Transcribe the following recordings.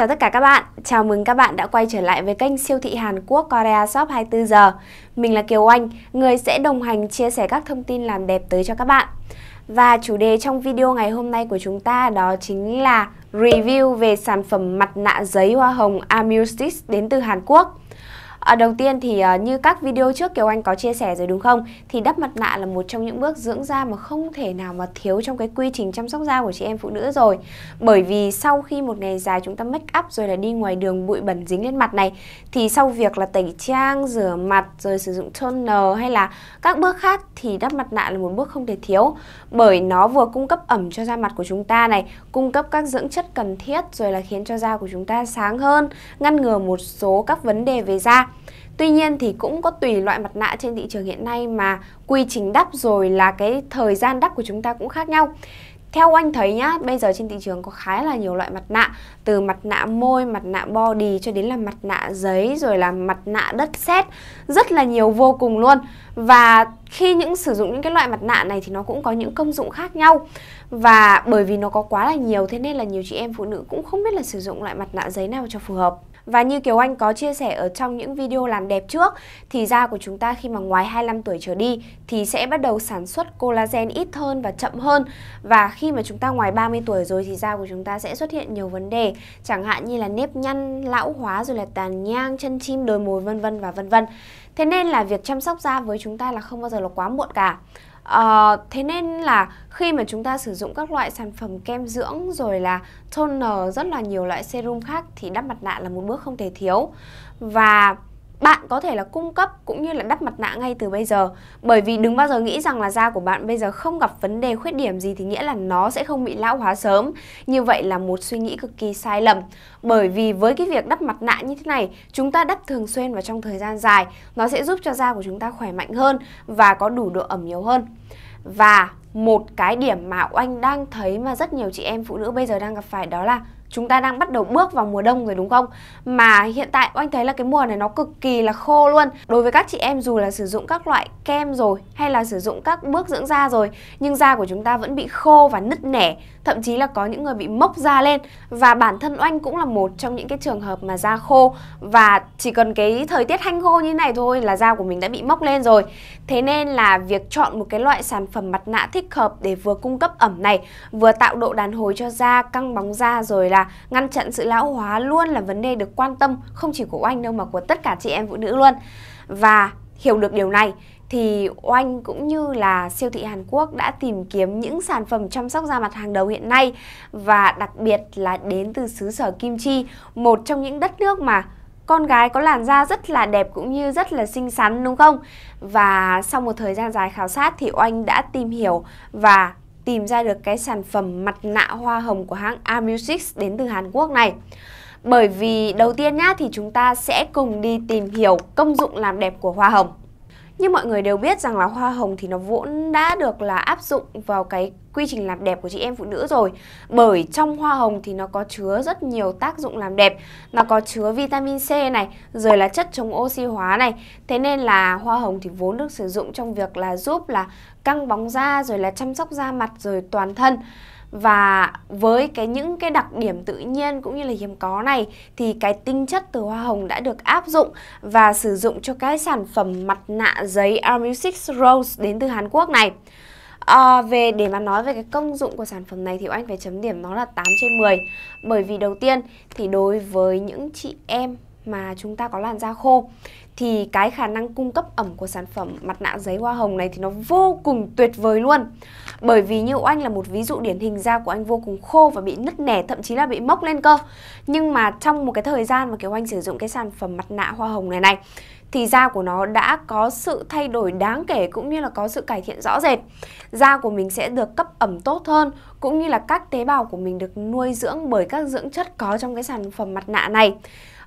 chào tất cả các bạn. Chào mừng các bạn đã quay trở lại với kênh siêu thị Hàn Quốc Korea Shop 24 giờ. Mình là Kiều Anh, người sẽ đồng hành chia sẻ các thông tin làm đẹp tới cho các bạn. Và chủ đề trong video ngày hôm nay của chúng ta đó chính là review về sản phẩm mặt nạ giấy hoa hồng Amustics đến từ Hàn Quốc. À, đầu tiên thì à, như các video trước Kiều Anh có chia sẻ rồi đúng không? Thì đắp mặt nạ là một trong những bước dưỡng da mà không thể nào mà thiếu trong cái quy trình chăm sóc da của chị em phụ nữ rồi. Bởi vì sau khi một ngày dài chúng ta make up rồi là đi ngoài đường bụi bẩn dính lên mặt này thì sau việc là tẩy trang, rửa mặt rồi sử dụng toner hay là các bước khác thì đắp mặt nạ là một bước không thể thiếu bởi nó vừa cung cấp ẩm cho da mặt của chúng ta này, cung cấp các dưỡng chất cần thiết rồi là khiến cho da của chúng ta sáng hơn, ngăn ngừa một số các vấn đề về da. Tuy nhiên thì cũng có tùy loại mặt nạ trên thị trường hiện nay mà quy trình đắp rồi là cái thời gian đắp của chúng ta cũng khác nhau. Theo anh thấy nhá, bây giờ trên thị trường có khá là nhiều loại mặt nạ Từ mặt nạ môi, mặt nạ body cho đến là mặt nạ giấy Rồi là mặt nạ đất sét Rất là nhiều vô cùng luôn Và khi những sử dụng những cái loại mặt nạ này thì nó cũng có những công dụng khác nhau Và bởi vì nó có quá là nhiều Thế nên là nhiều chị em phụ nữ cũng không biết là sử dụng loại mặt nạ giấy nào cho phù hợp và như Kiều Anh có chia sẻ ở trong những video làm đẹp trước thì da của chúng ta khi mà ngoài 25 tuổi trở đi thì sẽ bắt đầu sản xuất collagen ít hơn và chậm hơn và khi mà chúng ta ngoài 30 tuổi rồi thì da của chúng ta sẽ xuất hiện nhiều vấn đề chẳng hạn như là nếp nhăn, lão hóa rồi là tàn nhang, chân chim, đồi mồi vân vân và vân vân. Thế nên là việc chăm sóc da với chúng ta là không bao giờ là quá muộn cả. À, thế nên là khi mà chúng ta sử dụng các loại sản phẩm kem dưỡng rồi là toner rất là nhiều loại serum khác thì đắp mặt nạ là một bước không thể thiếu và bạn có thể là cung cấp cũng như là đắp mặt nạ ngay từ bây giờ bởi vì đừng bao giờ nghĩ rằng là da của bạn bây giờ không gặp vấn đề khuyết điểm gì thì nghĩa là nó sẽ không bị lão hóa sớm như vậy là một suy nghĩ cực kỳ sai lầm bởi vì với cái việc đắp mặt nạ như thế này chúng ta đắp thường xuyên và trong thời gian dài nó sẽ giúp cho da của chúng ta khỏe mạnh hơn và có đủ độ ẩm nhiều hơn và một cái điểm mà oanh đang thấy mà rất nhiều chị em phụ nữ bây giờ đang gặp phải đó là chúng ta đang bắt đầu bước vào mùa đông rồi đúng không? Mà hiện tại anh thấy là cái mùa này nó cực kỳ là khô luôn. Đối với các chị em dù là sử dụng các loại kem rồi hay là sử dụng các bước dưỡng da rồi nhưng da của chúng ta vẫn bị khô và nứt nẻ thậm chí là có những người bị mốc da lên và bản thân oanh cũng là một trong những cái trường hợp mà da khô và chỉ cần cái thời tiết hanh khô như này thôi là da của mình đã bị mốc lên rồi thế nên là việc chọn một cái loại sản phẩm mặt nạ thích hợp để vừa cung cấp ẩm này vừa tạo độ đàn hồi cho da căng bóng da rồi là ngăn chặn sự lão hóa luôn là vấn đề được quan tâm không chỉ của oanh đâu mà của tất cả chị em phụ nữ luôn và hiểu được điều này thì Oanh cũng như là siêu thị Hàn Quốc đã tìm kiếm những sản phẩm chăm sóc da mặt hàng đầu hiện nay và đặc biệt là đến từ xứ sở Kim Chi, một trong những đất nước mà con gái có làn da rất là đẹp cũng như rất là xinh xắn đúng không? Và sau một thời gian dài khảo sát thì Oanh đã tìm hiểu và tìm ra được cái sản phẩm mặt nạ hoa hồng của hãng Amusics đến từ Hàn Quốc này. Bởi vì đầu tiên nhá thì chúng ta sẽ cùng đi tìm hiểu công dụng làm đẹp của hoa hồng. Như mọi người đều biết rằng là hoa hồng thì nó vốn đã được là áp dụng vào cái quy trình làm đẹp của chị em phụ nữ rồi Bởi trong hoa hồng thì nó có chứa rất nhiều tác dụng làm đẹp Nó có chứa vitamin C này, rồi là chất chống oxy hóa này Thế nên là hoa hồng thì vốn được sử dụng trong việc là giúp là căng bóng da rồi là chăm sóc da mặt rồi toàn thân và với cái những cái đặc điểm tự nhiên cũng như là hiếm có này thì cái tinh chất từ hoa hồng đã được áp dụng và sử dụng cho cái sản phẩm mặt nạ giấy Armusix Rose đến từ Hàn Quốc này. À, về để mà nói về cái công dụng của sản phẩm này thì anh phải chấm điểm nó là 8 trên 10 Bởi vì đầu tiên thì đối với những chị em mà chúng ta có làn da khô thì cái khả năng cung cấp ẩm của sản phẩm mặt nạ giấy hoa hồng này thì nó vô cùng tuyệt vời luôn. Bởi vì như anh là một ví dụ điển hình da của anh vô cùng khô và bị nứt nẻ thậm chí là bị mốc lên cơ. Nhưng mà trong một cái thời gian mà kiểu anh sử dụng cái sản phẩm mặt nạ hoa hồng này này thì da của nó đã có sự thay đổi đáng kể cũng như là có sự cải thiện rõ rệt. Da của mình sẽ được cấp ẩm tốt hơn cũng như là các tế bào của mình được nuôi dưỡng bởi các dưỡng chất có trong cái sản phẩm mặt nạ này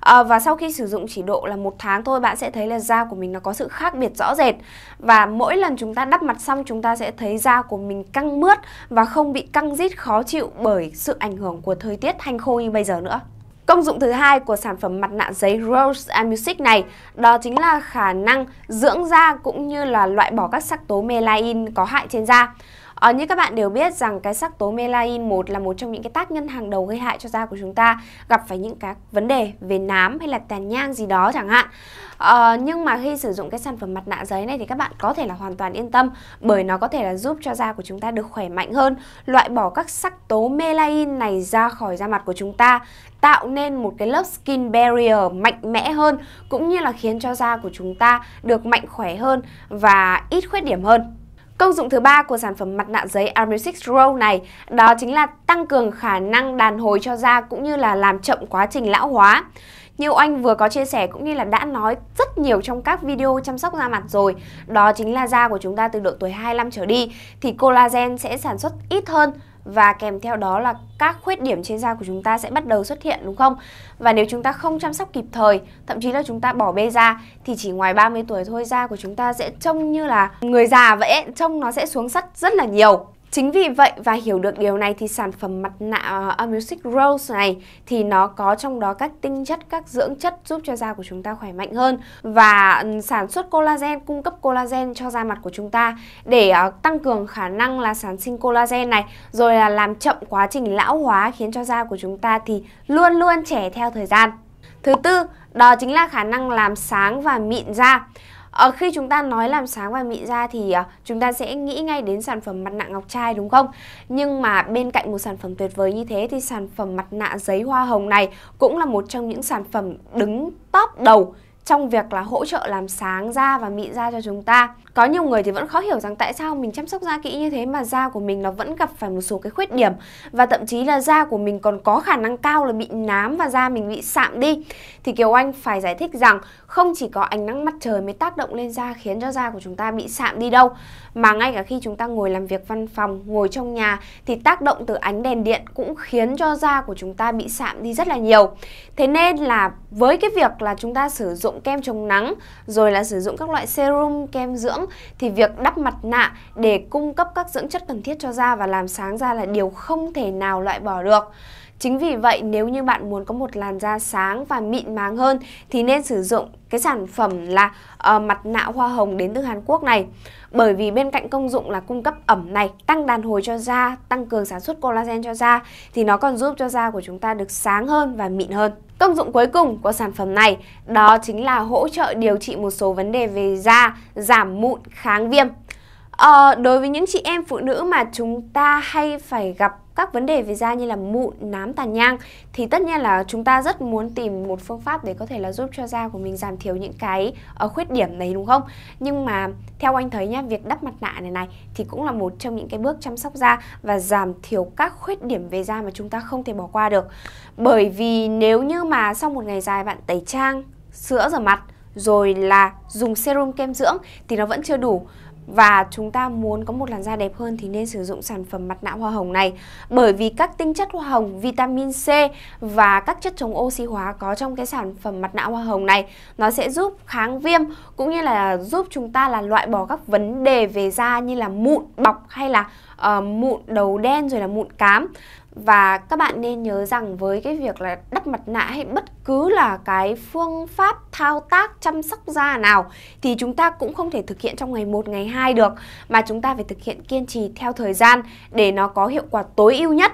à, và sau khi sử dụng chỉ độ là một tháng thôi bạn sẽ thấy là da của mình nó có sự khác biệt rõ rệt và mỗi lần chúng ta đắp mặt xong chúng ta sẽ thấy da của mình căng mướt và không bị căng rít khó chịu bởi sự ảnh hưởng của thời tiết hanh khô như bây giờ nữa. Công dụng thứ hai của sản phẩm mặt nạ giấy Rose and Music này đó chính là khả năng dưỡng da cũng như là loại bỏ các sắc tố melanin có hại trên da. Ờ, như các bạn đều biết rằng cái sắc tố melanin một là một trong những cái tác nhân hàng đầu gây hại cho da của chúng ta gặp phải những cái vấn đề về nám hay là tàn nhang gì đó chẳng hạn. Ờ, nhưng mà khi sử dụng cái sản phẩm mặt nạ giấy này thì các bạn có thể là hoàn toàn yên tâm bởi nó có thể là giúp cho da của chúng ta được khỏe mạnh hơn, loại bỏ các sắc tố melanin này ra khỏi da mặt của chúng ta, tạo nên một cái lớp skin barrier mạnh mẽ hơn cũng như là khiến cho da của chúng ta được mạnh khỏe hơn và ít khuyết điểm hơn. Công dụng thứ ba của sản phẩm mặt nạ giấy Armisic Grow này đó chính là tăng cường khả năng đàn hồi cho da cũng như là làm chậm quá trình lão hóa. Như anh vừa có chia sẻ cũng như là đã nói rất nhiều trong các video chăm sóc da mặt rồi Đó chính là da của chúng ta từ độ tuổi 25 trở đi thì collagen sẽ sản xuất ít hơn và kèm theo đó là các khuyết điểm trên da của chúng ta sẽ bắt đầu xuất hiện đúng không? Và nếu chúng ta không chăm sóc kịp thời, thậm chí là chúng ta bỏ bê da thì chỉ ngoài 30 tuổi thôi da của chúng ta sẽ trông như là người già vậy, trông nó sẽ xuống sắt rất là nhiều. Chính vì vậy và hiểu được điều này thì sản phẩm mặt nạ ờ, Amusic Rose này thì nó có trong đó các tinh chất, các dưỡng chất giúp cho da của chúng ta khỏe mạnh hơn và ừ, sản xuất collagen, cung cấp collagen cho da mặt của chúng ta để ờ, tăng cường khả năng là sản sinh collagen này rồi là làm chậm quá trình lão hóa khiến cho da của chúng ta thì luôn luôn trẻ theo thời gian. Thứ tư, đó chính là khả năng làm sáng và mịn da. À, khi chúng ta nói làm sáng và mịn da thì à, chúng ta sẽ nghĩ ngay đến sản phẩm mặt nạ ngọc trai đúng không? Nhưng mà bên cạnh một sản phẩm tuyệt vời như thế thì sản phẩm mặt nạ giấy hoa hồng này cũng là một trong những sản phẩm đứng top đầu trong việc là hỗ trợ làm sáng da và mịn da cho chúng ta. Có nhiều người thì vẫn khó hiểu rằng tại sao mình chăm sóc da kỹ như thế mà da của mình nó vẫn gặp phải một số cái khuyết điểm và thậm chí là da của mình còn có khả năng cao là bị nám và da mình bị sạm đi. Thì Kiều Anh phải giải thích rằng không chỉ có ánh nắng mặt trời mới tác động lên da khiến cho da của chúng ta bị sạm đi đâu mà ngay cả khi chúng ta ngồi làm việc văn phòng, ngồi trong nhà thì tác động từ ánh đèn điện cũng khiến cho da của chúng ta bị sạm đi rất là nhiều. Thế nên là với cái việc là chúng ta sử dụng dụng kem chống nắng, rồi là sử dụng các loại serum, kem dưỡng thì việc đắp mặt nạ để cung cấp các dưỡng chất cần thiết cho da và làm sáng da là điều không thể nào loại bỏ được. Chính vì vậy nếu như bạn muốn có một làn da sáng và mịn màng hơn thì nên sử dụng cái sản phẩm là uh, mặt nạ hoa hồng đến từ Hàn Quốc này. Bởi vì bên cạnh công dụng là cung cấp ẩm này, tăng đàn hồi cho da, tăng cường sản xuất collagen cho da thì nó còn giúp cho da của chúng ta được sáng hơn và mịn hơn. Công dụng cuối cùng của sản phẩm này đó chính là hỗ trợ điều trị một số vấn đề về da, giảm mụn, kháng viêm. Ờ, đối với những chị em phụ nữ mà chúng ta hay phải gặp các vấn đề về da như là mụn, nám, tàn nhang thì tất nhiên là chúng ta rất muốn tìm một phương pháp để có thể là giúp cho da của mình giảm thiểu những cái uh, khuyết điểm này đúng không? Nhưng mà theo anh thấy nhá, việc đắp mặt nạ này này thì cũng là một trong những cái bước chăm sóc da và giảm thiểu các khuyết điểm về da mà chúng ta không thể bỏ qua được. Bởi vì nếu như mà sau một ngày dài bạn tẩy trang, sữa rửa mặt rồi là dùng serum kem dưỡng thì nó vẫn chưa đủ và chúng ta muốn có một làn da đẹp hơn thì nên sử dụng sản phẩm mặt nạ hoa hồng này bởi vì các tinh chất hoa hồng, vitamin C và các chất chống oxy hóa có trong cái sản phẩm mặt nạ hoa hồng này nó sẽ giúp kháng viêm cũng như là giúp chúng ta là loại bỏ các vấn đề về da như là mụn, bọc hay là uh, mụn đầu đen rồi là mụn cám và các bạn nên nhớ rằng với cái việc là đắp mặt nạ hay bất cứ là cái phương pháp thao tác chăm sóc da nào thì chúng ta cũng không thể thực hiện trong ngày 1, ngày 2 được mà chúng ta phải thực hiện kiên trì theo thời gian để nó có hiệu quả tối ưu nhất.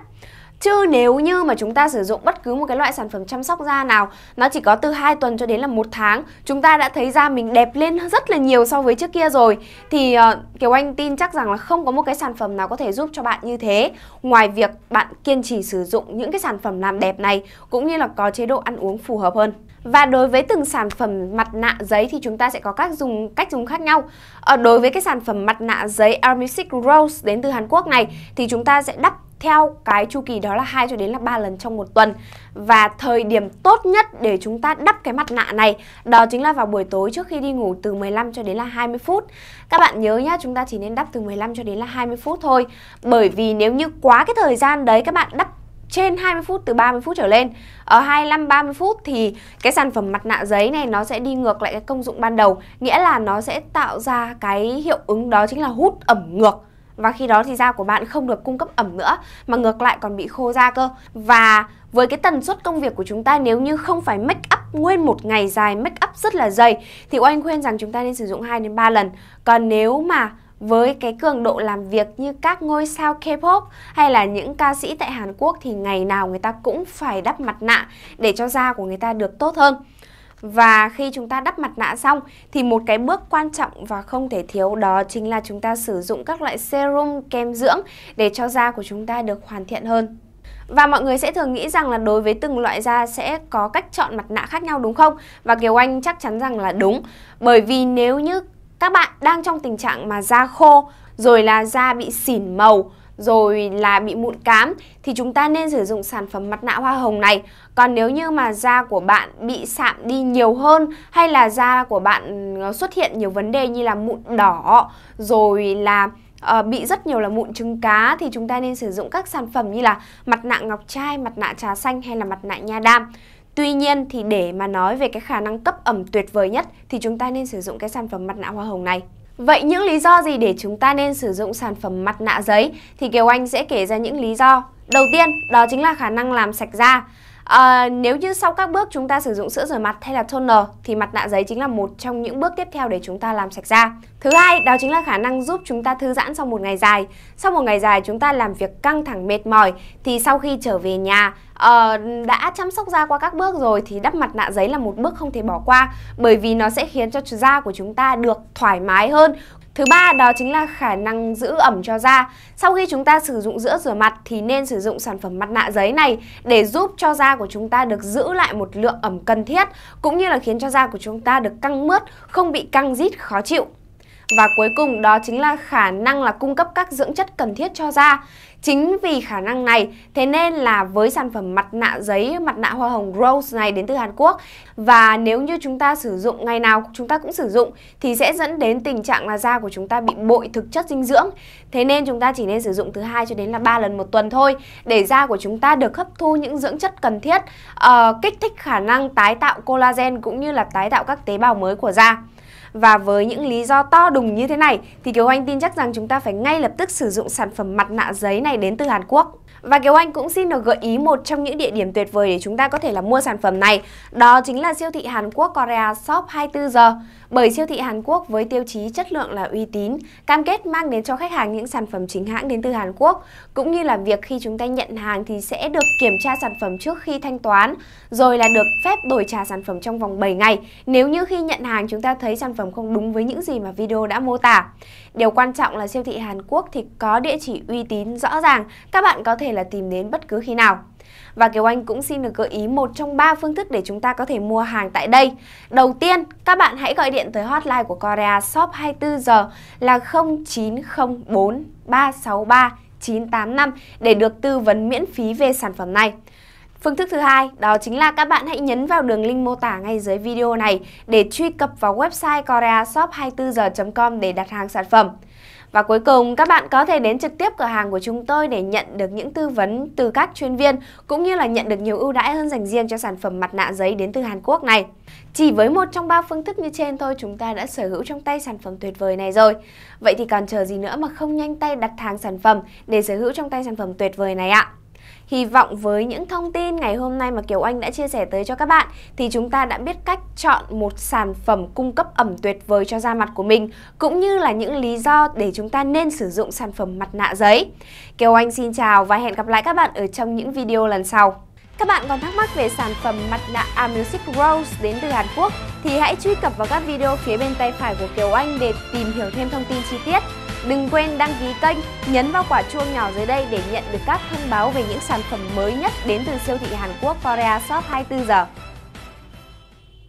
Chứ nếu như mà chúng ta sử dụng bất cứ một cái loại sản phẩm chăm sóc da nào Nó chỉ có từ 2 tuần cho đến là một tháng Chúng ta đã thấy da mình đẹp lên rất là nhiều so với trước kia rồi Thì uh, Kiều Anh tin chắc rằng là không có một cái sản phẩm nào có thể giúp cho bạn như thế Ngoài việc bạn kiên trì sử dụng những cái sản phẩm làm đẹp này Cũng như là có chế độ ăn uống phù hợp hơn và đối với từng sản phẩm mặt nạ giấy thì chúng ta sẽ có các dùng cách dùng khác nhau. Ở ờ, đối với cái sản phẩm mặt nạ giấy Armisic Rose đến từ Hàn Quốc này thì chúng ta sẽ đắp theo cái chu kỳ đó là 2 cho đến là 3 lần trong một tuần. Và thời điểm tốt nhất để chúng ta đắp cái mặt nạ này đó chính là vào buổi tối trước khi đi ngủ từ 15 cho đến là 20 phút. Các bạn nhớ nhá, chúng ta chỉ nên đắp từ 15 cho đến là 20 phút thôi. Bởi vì nếu như quá cái thời gian đấy các bạn đắp trên 20 phút từ 30 phút trở lên ở 25 30 phút thì cái sản phẩm mặt nạ giấy này nó sẽ đi ngược lại cái công dụng ban đầu nghĩa là nó sẽ tạo ra cái hiệu ứng đó chính là hút ẩm ngược và khi đó thì da của bạn không được cung cấp ẩm nữa mà ngược lại còn bị khô da cơ. Và với cái tần suất công việc của chúng ta nếu như không phải make up nguyên một ngày dài, make up rất là dày thì Oanh khuyên rằng chúng ta nên sử dụng 2 đến 3 lần. Còn nếu mà với cái cường độ làm việc như các ngôi sao K-pop hay là những ca sĩ tại Hàn Quốc thì ngày nào người ta cũng phải đắp mặt nạ để cho da của người ta được tốt hơn. Và khi chúng ta đắp mặt nạ xong thì một cái bước quan trọng và không thể thiếu đó chính là chúng ta sử dụng các loại serum kem dưỡng để cho da của chúng ta được hoàn thiện hơn. Và mọi người sẽ thường nghĩ rằng là đối với từng loại da sẽ có cách chọn mặt nạ khác nhau đúng không? Và Kiều Anh chắc chắn rằng là đúng. Bởi vì nếu như các bạn đang trong tình trạng mà da khô rồi là da bị xỉn màu rồi là bị mụn cám thì chúng ta nên sử dụng sản phẩm mặt nạ hoa hồng này. Còn nếu như mà da của bạn bị sạm đi nhiều hơn hay là da của bạn ờ, xuất hiện nhiều vấn đề như là mụn đỏ rồi là uh, bị rất nhiều là mụn trứng cá thì chúng ta nên sử dụng các sản phẩm như là mặt nạ ngọc trai, mặt nạ trà xanh hay là mặt nạ nha đam. Tuy nhiên thì để mà nói về cái khả năng cấp ẩm tuyệt vời nhất thì chúng ta nên sử dụng cái sản phẩm mặt nạ hoa hồng này. Vậy những lý do gì để chúng ta nên sử dụng sản phẩm mặt nạ giấy thì Kiều Anh sẽ kể ra những lý do. Đầu tiên, đó chính là khả năng làm sạch da. À, nếu như sau các bước chúng ta sử dụng sữa rửa mặt hay là toner thì mặt nạ giấy chính là một trong những bước tiếp theo để chúng ta làm sạch da. Thứ hai, đó chính là khả năng giúp chúng ta thư giãn sau một ngày dài. Sau một ngày dài chúng ta làm việc căng thẳng mệt mỏi thì sau khi trở về nhà uh, đã chăm sóc da qua các bước rồi thì đắp mặt nạ giấy là một bước không thể bỏ qua bởi vì nó sẽ khiến cho da của chúng ta được thoải mái hơn Thứ ba đó chính là khả năng giữ ẩm cho da. Sau khi chúng ta sử dụng giữa rửa mặt thì nên sử dụng sản phẩm mặt nạ giấy này để giúp cho da của chúng ta được giữ lại một lượng ẩm cần thiết cũng như là khiến cho da của chúng ta được căng mướt, không bị căng rít khó chịu. Và cuối cùng đó chính là khả năng là cung cấp các dưỡng chất cần thiết cho da. Chính vì khả năng này, thế nên là với sản phẩm mặt nạ giấy, mặt nạ hoa hồng Rose này đến từ Hàn Quốc và nếu như chúng ta sử dụng ngày nào chúng ta cũng sử dụng thì sẽ dẫn đến tình trạng là da của chúng ta bị bội thực chất dinh dưỡng. Thế nên chúng ta chỉ nên sử dụng thứ hai cho đến là 3 lần một tuần thôi để da của chúng ta được hấp thu những dưỡng chất cần thiết, uh, kích thích khả năng tái tạo collagen cũng như là tái tạo các tế bào mới của da. Và với những lý do to đùng như thế này thì Kiều Anh tin chắc rằng chúng ta phải ngay lập tức sử dụng sản phẩm mặt nạ giấy này đến từ Hàn Quốc. Và Kiều Anh cũng xin được gợi ý một trong những địa điểm tuyệt vời để chúng ta có thể là mua sản phẩm này. Đó chính là siêu thị Hàn Quốc Korea Shop 24 giờ. Bởi siêu thị Hàn Quốc với tiêu chí chất lượng là uy tín, cam kết mang đến cho khách hàng những sản phẩm chính hãng đến từ Hàn Quốc, cũng như là việc khi chúng ta nhận hàng thì sẽ được kiểm tra sản phẩm trước khi thanh toán, rồi là được phép đổi trả sản phẩm trong vòng 7 ngày nếu như khi nhận hàng chúng ta thấy sản phẩm không đúng với những gì mà video đã mô tả. Điều quan trọng là siêu thị Hàn Quốc thì có địa chỉ uy tín rõ ràng, các bạn có thể là tìm đến bất cứ khi nào. Và Kiều Anh cũng xin được gợi ý một trong ba phương thức để chúng ta có thể mua hàng tại đây. Đầu tiên, các bạn hãy gọi điện tới hotline của Korea Shop 24 giờ là 0904 363 985 để được tư vấn miễn phí về sản phẩm này. Phương thức thứ hai đó chính là các bạn hãy nhấn vào đường link mô tả ngay dưới video này để truy cập vào website koreashop24h.com để đặt hàng sản phẩm. Và cuối cùng, các bạn có thể đến trực tiếp cửa hàng của chúng tôi để nhận được những tư vấn từ các chuyên viên cũng như là nhận được nhiều ưu đãi hơn dành riêng cho sản phẩm mặt nạ giấy đến từ Hàn Quốc này. Chỉ với một trong ba phương thức như trên thôi chúng ta đã sở hữu trong tay sản phẩm tuyệt vời này rồi. Vậy thì còn chờ gì nữa mà không nhanh tay đặt hàng sản phẩm để sở hữu trong tay sản phẩm tuyệt vời này ạ? Hy vọng với những thông tin ngày hôm nay mà Kiều Anh đã chia sẻ tới cho các bạn thì chúng ta đã biết cách chọn một sản phẩm cung cấp ẩm tuyệt vời cho da mặt của mình cũng như là những lý do để chúng ta nên sử dụng sản phẩm mặt nạ giấy. Kiều Anh xin chào và hẹn gặp lại các bạn ở trong những video lần sau. Các bạn còn thắc mắc về sản phẩm mặt nạ Amusic Rose đến từ Hàn Quốc thì hãy truy cập vào các video phía bên tay phải của Kiều Anh để tìm hiểu thêm thông tin chi tiết. Đừng quên đăng ký kênh, nhấn vào quả chuông nhỏ dưới đây để nhận được các thông báo về những sản phẩm mới nhất đến từ siêu thị Hàn Quốc Korea Shop 24 giờ.